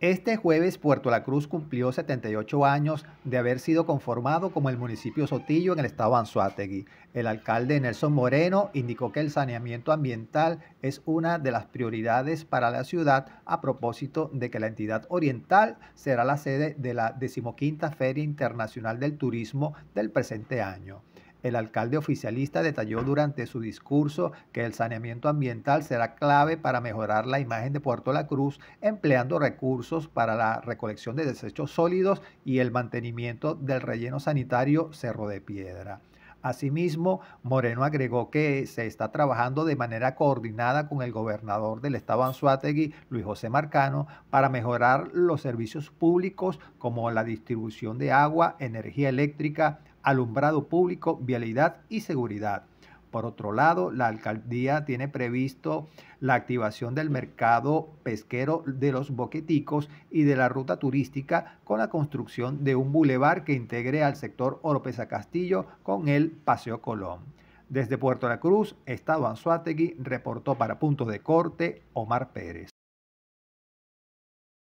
Este jueves Puerto La Cruz cumplió 78 años de haber sido conformado como el municipio Sotillo en el estado Anzuategui. El alcalde Nelson Moreno indicó que el saneamiento ambiental es una de las prioridades para la ciudad a propósito de que la entidad oriental será la sede de la decimoquinta Feria Internacional del Turismo del presente año. El alcalde oficialista detalló durante su discurso que el saneamiento ambiental será clave para mejorar la imagen de Puerto La Cruz, empleando recursos para la recolección de desechos sólidos y el mantenimiento del relleno sanitario Cerro de Piedra. Asimismo, Moreno agregó que se está trabajando de manera coordinada con el gobernador del estado Anzuategui, Luis José Marcano, para mejorar los servicios públicos como la distribución de agua, energía eléctrica, alumbrado público, vialidad y seguridad. Por otro lado, la alcaldía tiene previsto la activación del mercado pesquero de los boqueticos y de la ruta turística con la construcción de un bulevar que integre al sector Oropesa Castillo con el Paseo Colón. Desde Puerto La Cruz, Estado Anzuategui, reportó para Puntos de Corte Omar Pérez.